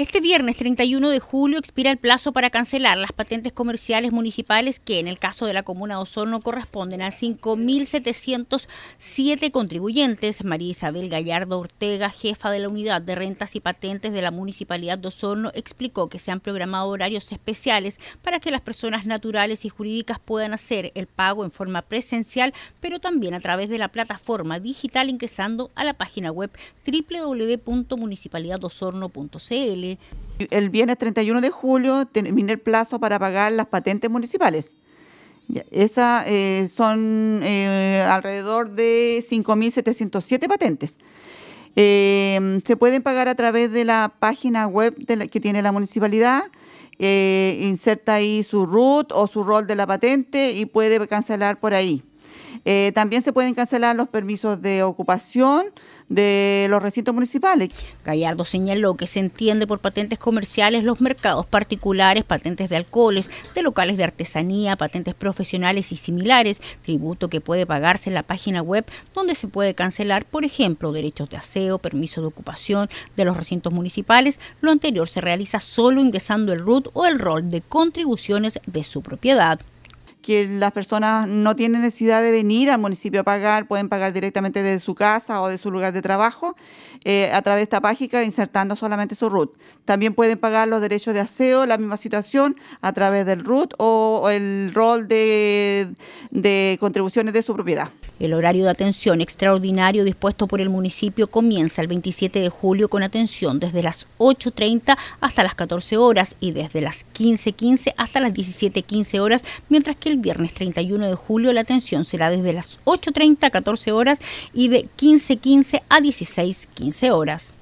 Este viernes 31 de julio expira el plazo para cancelar las patentes comerciales municipales que en el caso de la comuna de Osorno corresponden a 5.707 contribuyentes. María Isabel Gallardo Ortega, jefa de la unidad de rentas y patentes de la Municipalidad de Osorno, explicó que se han programado horarios especiales para que las personas naturales y jurídicas puedan hacer el pago en forma presencial, pero también a través de la plataforma digital ingresando a la página web www.municipalidadosorno.cl el viernes 31 de julio termina el plazo para pagar las patentes municipales. Esas eh, son eh, alrededor de 5.707 patentes. Eh, se pueden pagar a través de la página web que tiene la municipalidad. inserta ahí su root o su rol de la patente y puede cancelar por ahí. Eh, también se pueden cancelar los permisos de ocupación de los recintos municipales. Gallardo señaló que se entiende por patentes comerciales los mercados particulares, patentes de alcoholes, de locales de artesanía, patentes profesionales y similares, tributo que puede pagarse en la página web donde se puede cancelar, por ejemplo, derechos de aseo, permiso de ocupación de los recintos municipales. Lo anterior se realiza solo ingresando el RUT o el rol de contribuciones de su propiedad que las personas no tienen necesidad de venir al municipio a pagar, pueden pagar directamente desde su casa o de su lugar de trabajo eh, a través de esta página insertando solamente su RUT. También pueden pagar los derechos de aseo, la misma situación, a través del RUT o, el rol de contribuciones de su propiedad. El horario de atención extraordinario dispuesto por el municipio comienza el 27 de julio con atención desde las 8.30 hasta las 14 horas y desde las 15.15 hasta las 17.15 horas, mientras que el viernes 31 de julio la atención será desde las 8.30 a 14 horas y de 15.15 a 16.15 horas.